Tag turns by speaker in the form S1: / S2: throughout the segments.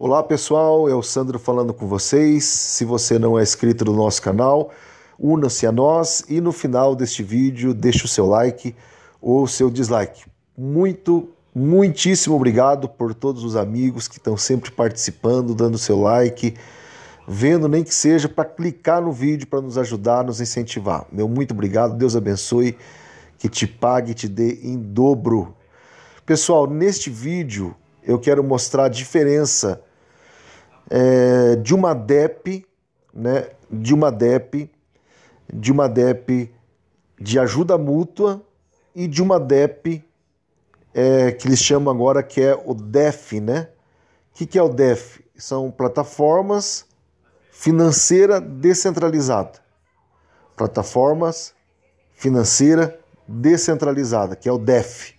S1: Olá pessoal, é o Sandro falando com vocês. Se você não é inscrito no nosso canal, una-se a nós e no final deste vídeo deixe o seu like ou o seu dislike. Muito, muitíssimo obrigado por todos os amigos que estão sempre participando, dando seu like, vendo nem que seja para clicar no vídeo para nos ajudar, nos incentivar. Meu muito obrigado, Deus abençoe, que te pague e te dê em dobro. Pessoal, neste vídeo eu quero mostrar a diferença é, de uma DEP, né, de uma DEP, de uma DEP de ajuda mútua e de uma DEP é, que eles chamam agora que é o DEF, né? O que, que é o DEF? São plataformas financeira descentralizada. Plataformas financeira descentralizada, que é o DEF.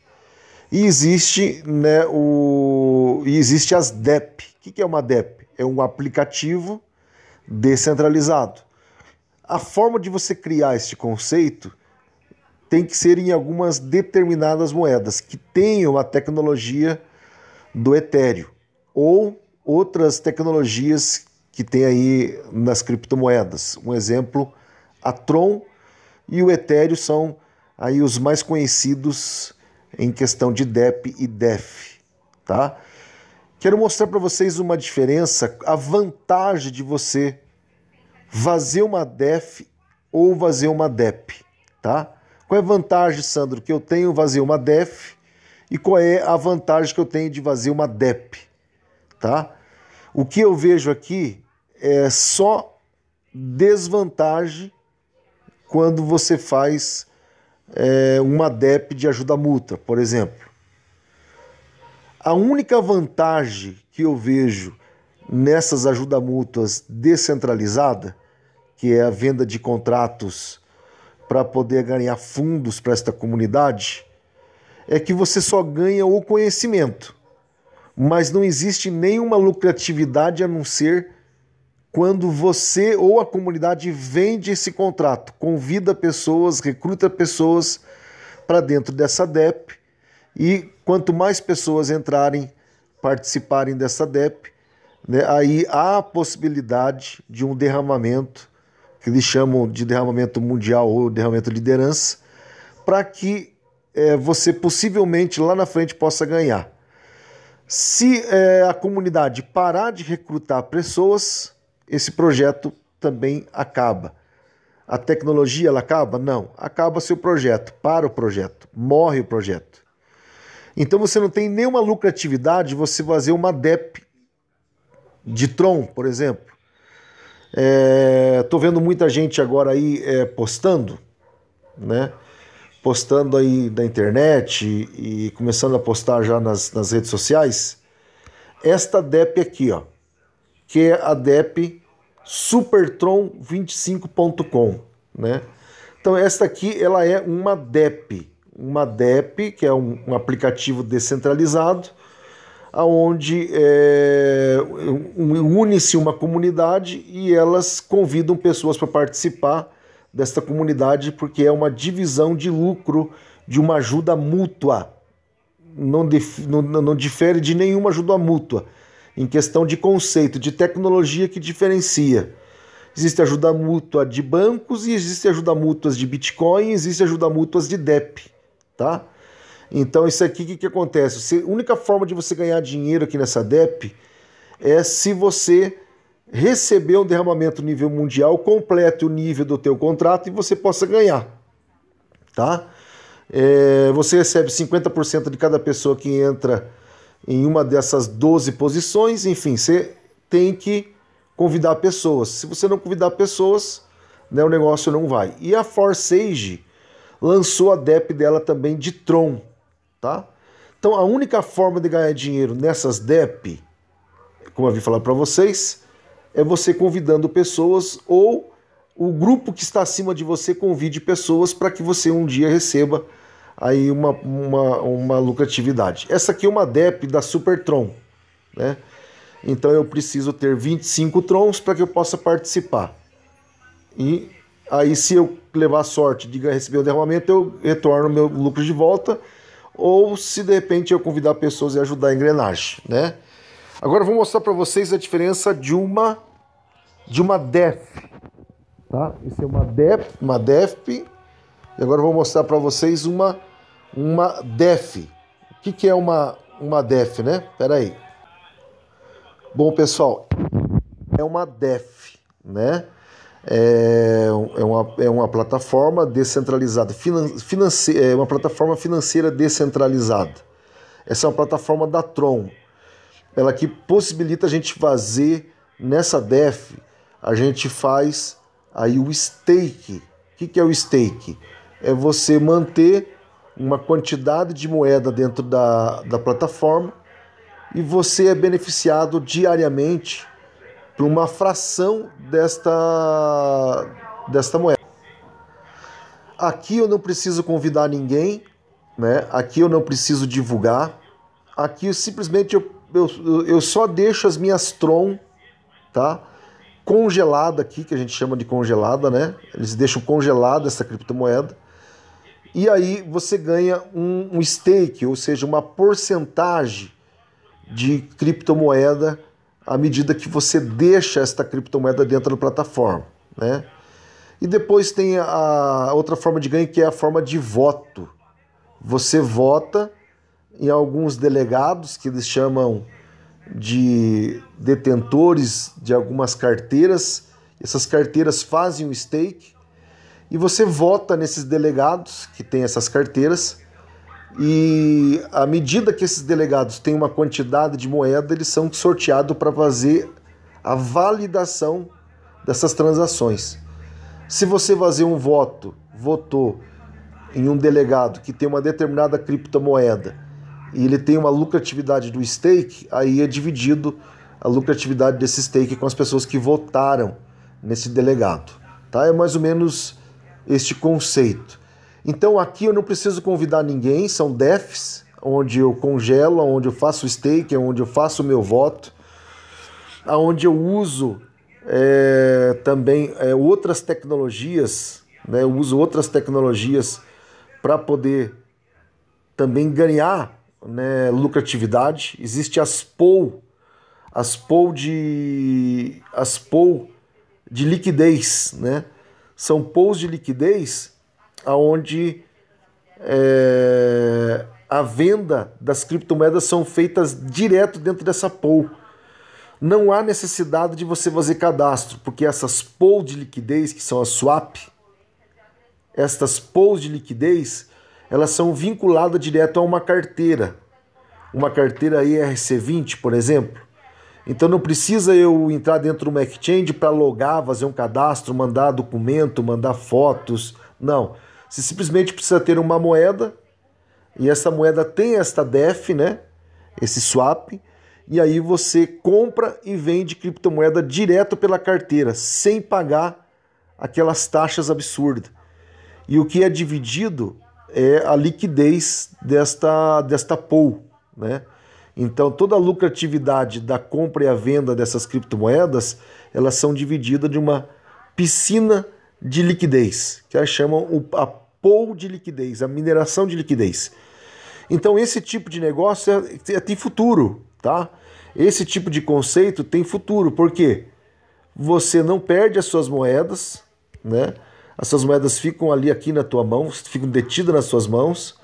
S1: E existe, né, o, e existe as DEP. O que, que é uma DEP? é um aplicativo descentralizado. A forma de você criar este conceito tem que ser em algumas determinadas moedas que tenham a tecnologia do Ethereum ou outras tecnologias que tem aí nas criptomoedas. Um exemplo, a Tron e o Ethereum são aí os mais conhecidos em questão de DEP e DEF, tá? Quero mostrar para vocês uma diferença, a vantagem de você fazer uma DEF ou fazer uma DEP, tá? Qual é a vantagem, Sandro, que eu tenho fazer uma DEF e qual é a vantagem que eu tenho de fazer uma DEP, tá? O que eu vejo aqui é só desvantagem quando você faz é, uma DEP de ajuda mútua, por exemplo. A única vantagem que eu vejo nessas ajudas mútuas descentralizada, que é a venda de contratos para poder ganhar fundos para esta comunidade, é que você só ganha o conhecimento, mas não existe nenhuma lucratividade a não ser quando você ou a comunidade vende esse contrato, convida pessoas, recruta pessoas para dentro dessa DEP e Quanto mais pessoas entrarem, participarem dessa DEP, né, aí há a possibilidade de um derramamento, que eles chamam de derramamento mundial ou derramamento de liderança, para que é, você possivelmente lá na frente possa ganhar. Se é, a comunidade parar de recrutar pessoas, esse projeto também acaba. A tecnologia ela acaba? Não. Acaba seu projeto, para o projeto, morre o projeto. Então você não tem nenhuma lucratividade você fazer uma DEP de Tron, por exemplo. Estou é, vendo muita gente agora aí é, postando, né? Postando aí da internet e, e, começando a postar já nas, nas redes sociais. Esta DEP aqui, ó, que é a DEP Supertron25.com, né? Então esta aqui ela é uma DEP, uma DEP, que é um, um aplicativo descentralizado, aonde é, une-se uma comunidade e elas convidam pessoas para participar desta comunidade porque é uma divisão de lucro de uma ajuda mútua. Não, dif, não, não difere de nenhuma ajuda mútua em questão de conceito, de tecnologia que diferencia. Existe ajuda mútua de bancos e existe ajuda mútua de Bitcoin, existe ajuda mútua de DEP tá? Então isso aqui, o que, que acontece? Se, a única forma de você ganhar dinheiro aqui nessa DEP é se você receber um derramamento nível mundial, complete o nível do teu contrato e você possa ganhar, tá? É, você recebe 50% de cada pessoa que entra em uma dessas 12 posições, enfim, você tem que convidar pessoas. Se você não convidar pessoas, né, o negócio não vai. E a Forsage lançou a DEP dela também de Tron, tá? Então a única forma de ganhar dinheiro nessas DEP, como eu vi falar para vocês, é você convidando pessoas ou o grupo que está acima de você convide pessoas para que você um dia receba aí uma, uma, uma lucratividade. Essa aqui é uma DEP da Supertron, né? Então eu preciso ter 25 trons para que eu possa participar. E Aí, se eu levar sorte de receber o derramamento, eu retorno meu lucro de volta. Ou se de repente eu convidar pessoas e ajudar a engrenagem, né? Agora eu vou mostrar para vocês a diferença de uma de uma DEF, tá? Isso é uma DEF, uma DEF. E agora eu vou mostrar para vocês uma uma DEF. O que, que é uma uma DEF, né? Pera aí. Bom, pessoal, é uma DEF, né? É, é, uma, é uma plataforma descentralizada, finan, finance, é uma plataforma financeira descentralizada. Essa é uma plataforma da Tron. Ela que possibilita a gente fazer nessa DEF, a gente faz aí o stake. O que, que é o stake? É você manter uma quantidade de moeda dentro da, da plataforma e você é beneficiado diariamente para uma fração desta, desta moeda. Aqui eu não preciso convidar ninguém, né? aqui eu não preciso divulgar, aqui eu simplesmente eu, eu, eu só deixo as minhas Tron tá? congelada aqui, que a gente chama de congelada, né? eles deixam congelada essa criptomoeda, e aí você ganha um, um stake, ou seja, uma porcentagem de criptomoeda à medida que você deixa esta criptomoeda dentro da plataforma. Né? E depois tem a outra forma de ganho que é a forma de voto. Você vota em alguns delegados que eles chamam de detentores de algumas carteiras. Essas carteiras fazem o stake e você vota nesses delegados que têm essas carteiras e à medida que esses delegados têm uma quantidade de moeda, eles são sorteados para fazer a validação dessas transações. Se você fazer um voto, votou em um delegado que tem uma determinada criptomoeda e ele tem uma lucratividade do stake, aí é dividido a lucratividade desse stake com as pessoas que votaram nesse delegado. Tá? É mais ou menos este conceito. Então aqui eu não preciso convidar ninguém, são DEFs, onde eu congelo, onde eu faço stake, onde eu faço o meu voto, onde eu uso é, também é, outras tecnologias, né? eu uso outras tecnologias para poder também ganhar né, lucratividade. Existe as POU, as POU de, as POU de liquidez, né? são POUs de liquidez onde é, eh, a venda das criptomoedas são feitas direto dentro dessa pool. Não há necessidade de você fazer cadastro, porque essas pools de liquidez, que são a swap, estas pools de liquidez, elas são vinculadas direto a uma carteira. Uma carteira IRC20, por exemplo. Então não precisa eu entrar dentro de uma exchange para logar, fazer um cadastro, mandar documento, mandar fotos. Não. Você simplesmente precisa ter uma moeda e essa moeda tem esta DEF, né? Esse swap. E aí você compra e vende criptomoeda direto pela carteira, sem pagar aquelas taxas absurdas. E o que é dividido é a liquidez desta, desta pool, né? Então, toda a lucratividade da compra e a venda dessas criptomoedas, elas são divididas de uma piscina de liquidez, que elas chamam a pool de liquidez, a mineração de liquidez. Então esse tipo de negócio é, é, tem futuro, tá? Esse tipo de conceito tem futuro, porque você não perde as suas moedas, né? As suas moedas ficam ali aqui na tua mão, ficam detidas nas suas mãos.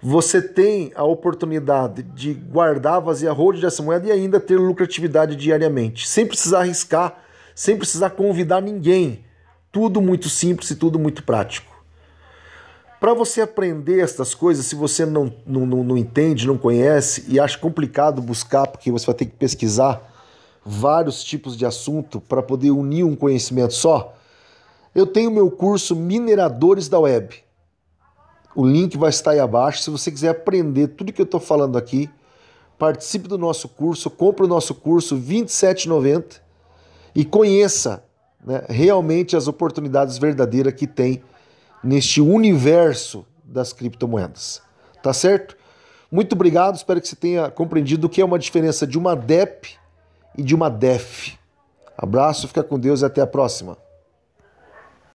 S1: Você tem a oportunidade de guardar, fazer a hold dessa moeda e ainda ter lucratividade diariamente, sem precisar arriscar, sem precisar convidar ninguém tudo muito simples e tudo muito prático. Para você aprender estas coisas, se você não, não, não, entende, não conhece e acha complicado buscar, porque você vai ter que pesquisar vários tipos de assunto para poder unir um conhecimento só, eu tenho meu curso Mineradores da Web. O link vai estar aí abaixo. Se você quiser aprender tudo que eu estou falando aqui, participe do nosso curso, compre o nosso curso R$ 27,90 e conheça né, realmente as oportunidades verdadeiras que tem neste universo das criptomoedas. Tá certo? Muito obrigado, espero que você tenha compreendido o que é uma diferença de uma DEP e de uma DEF. Abraço, fica com Deus e até a próxima.